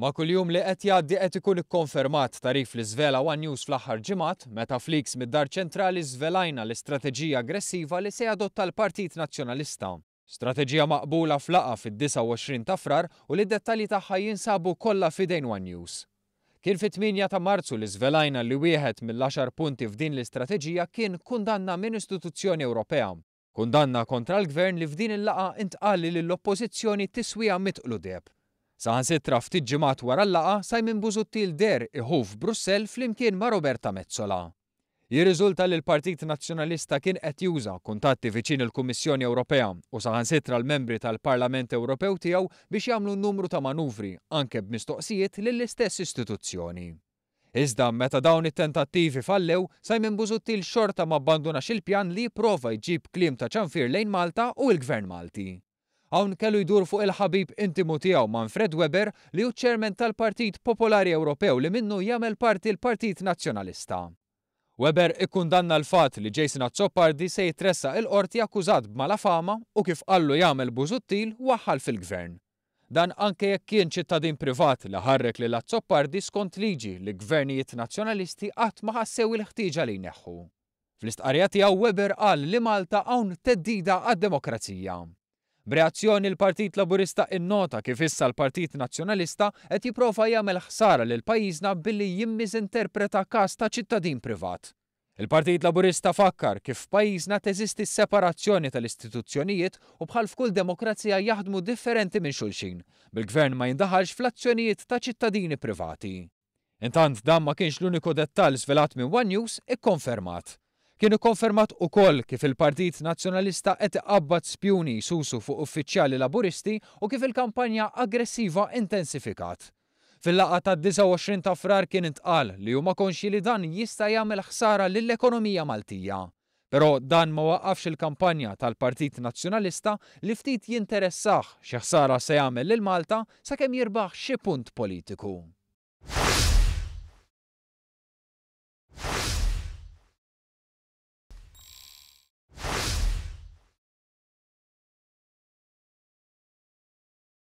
Ma kuljum li qed jgħaddi qed ikun ikkonfermat tarif li żvela One News fl-aħħar ġimgħat meta Flix mid-dar ċentrali żvelajna l-istrateġija aggressiva li se jadotta l-Partit Nazzjonalista. Strateġija maqbula flaqa fid-29 ta' frar u li dettalji tagħha jinsabu kollha fidejn One News. Kien fit-8 ta' Marzu li żvelajna li wieħed mill-10 punti f'din l-istrateġija kien kundanna minn istituzzjoni Ewropea. Kundanna kontra l-gvern li f'din il-laqa intqalli lill oppożizzjoni tiswija mitqlu deb. Saħan sitra ftit ġimat wara l-laqa Simon Busuttil der iħuf Brussel flimkien ma' Roberta Mezzola. Jirriżulta li l-Partit Nazzjonalista kien qed juża kuntatti viċin il-Kummissjoni Ewropea u saħansitra l-membri tal-Parlament Ewropew tiegħu biex jagħmlu numru ta' manuvri anke b'mistoqsijiet lill-istess istituzzjoni. Iżda meta dawn it-tentattivi fallew, Simon Busuttil xorta ma abbandunax il-pjan li prova jġib klim ta' ċanfir lejn Malta u l-Gvern Malti. Hawn kellu jdur fuq il-ħabib intimu tiegħu Manfred Weber li hu ċermen tal-Partit Popolari Ewropew li minnu jagħmel parti l-Partit Nazzjonalista. Weber ikkundanna l-fat li Jason Azzopardi se jitressa il-qorti akkużat b'mala fama u kif qallu jagħmel bużuttil waħħal fil-gvern. Dan anke jekk kien ċittadin privat li ħarrek li l-Azzopardi skont liġi li gvernijiet nazzjonalisti qatt ma ħassew il-ħtieġa li jneħħu. Fl-istqarja tiegħu Weber qal li Malta hawn teddida għad-demokrazija. B'reazzjoni l-Partit Laburista innota kif issa l-Partit Nazzjonalista qed jipprova jagħmel ħsara lil pajjiżna billi jimmiż interpreta każ ta' ċittadin privat. Il-Partit Laburista fakkar kif pajjiżna teżisti separazzjoni tal-istituzzjonijiet u bħal f'kull demokrazija jaħdmu differenti minn xulxin, bil-gvern ma jindaħalx fl-azzjonijiet ta' ċittadini privati. Intant dan ma kienx l-uniku dettal svelat minn One News ikkonfermat kienu konfermat u koll kif il-Partit Nazjonalista qed qabbad spjuni susu fuq uffiċjali laburisti u kif il-kampanja aggressiva intensifikat. Fil-laqa ta' 29 ta' frar kien intqal li huma konxi li dan jista' jagħmel ħsara lill-ekonomija Maltija. Pero dan ma waqafx il-kampanja tal-Partit Nazzjonalista li ftit jinteressaħ xi ħsara se jagħmel lil Malta sakemm jirbaħ xi punt politiku.